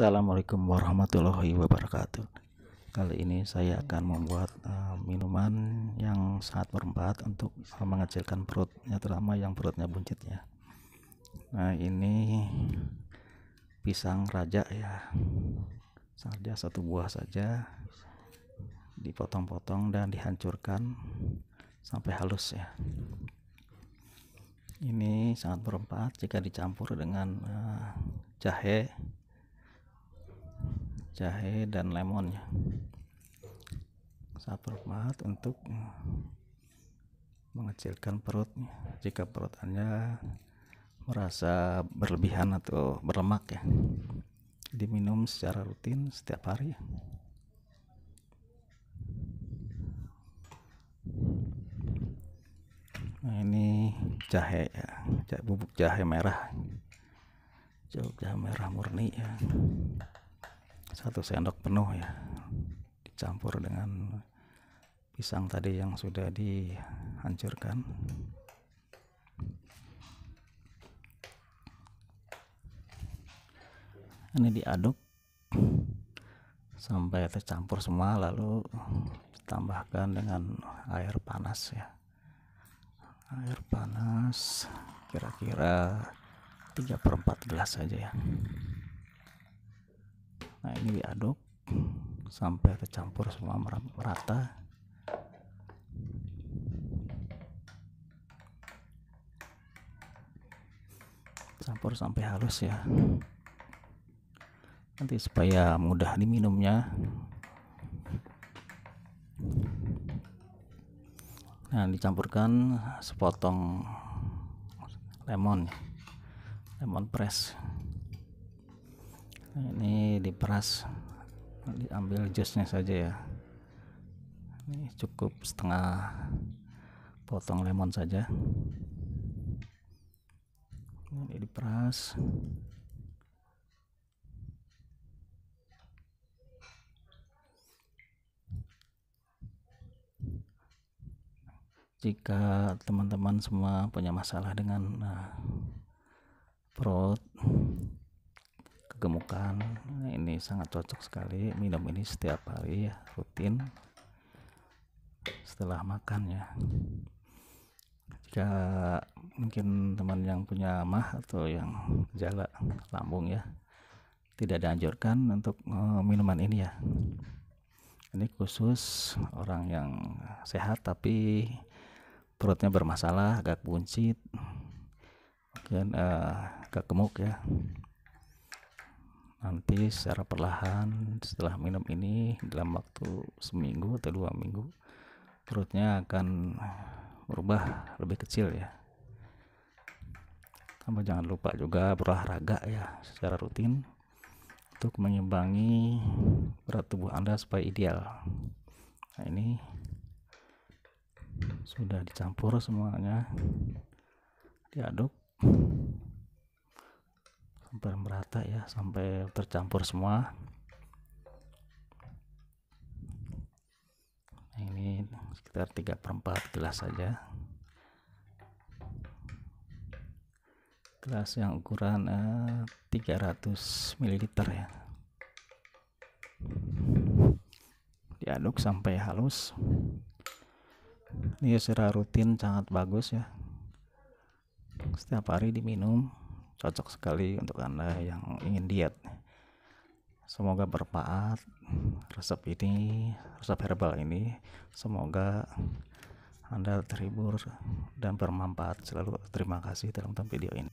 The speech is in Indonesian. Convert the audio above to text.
Assalamualaikum warahmatullahi wabarakatuh. Kali ini saya akan membuat uh, minuman yang sangat bermanfaat untuk uh, mengecilkan perutnya terutama yang perutnya buncit ya. Nah, ini pisang raja ya. Saja satu buah saja dipotong-potong dan dihancurkan sampai halus ya. Ini sangat berempat jika dicampur dengan uh, jahe jahe dan lemonnya saper banget untuk mengecilkan perutnya jika perut anda merasa berlebihan atau berlemak ya diminum secara rutin setiap hari Nah ini jahe ya, jahe, bubuk jahe merah, jahe merah murni ya satu sendok penuh ya dicampur dengan pisang tadi yang sudah dihancurkan ini diaduk sampai tercampur semua lalu ditambahkan dengan air panas ya air panas kira-kira 3 per 4 gelas saja ya nah ini diaduk sampai tercampur semua merata campur sampai halus ya nanti supaya mudah diminumnya nah dicampurkan sepotong lemon lemon press ini diperas diambil jusnya saja ya ini cukup setengah potong lemon saja ini diperas jika teman-teman semua punya masalah dengan nah, perut kegemukan ini sangat cocok sekali minum ini setiap hari ya rutin setelah makan ya jika mungkin teman yang punya mah atau yang jala lambung ya tidak dianjurkan untuk eh, minuman ini ya ini khusus orang yang sehat tapi perutnya bermasalah agak buncit mungkin uh, agak gemuk ya nanti secara perlahan setelah minum ini dalam waktu seminggu atau dua minggu perutnya akan berubah lebih kecil ya kamu jangan lupa juga berolahraga ya secara rutin untuk mengimbangi berat tubuh anda supaya ideal nah ini sudah dicampur semuanya diaduk hampir merata ya sampai tercampur semua nah, ini sekitar 3 per 4 gelas saja gelas yang ukuran eh, 300 ml ya diaduk sampai halus ini secara rutin sangat bagus ya setiap hari diminum cocok sekali untuk Anda yang ingin diet. Semoga bermanfaat resep ini, resep herbal ini. Semoga Anda terhibur dan bermanfaat. Selalu terima kasih dalam video ini.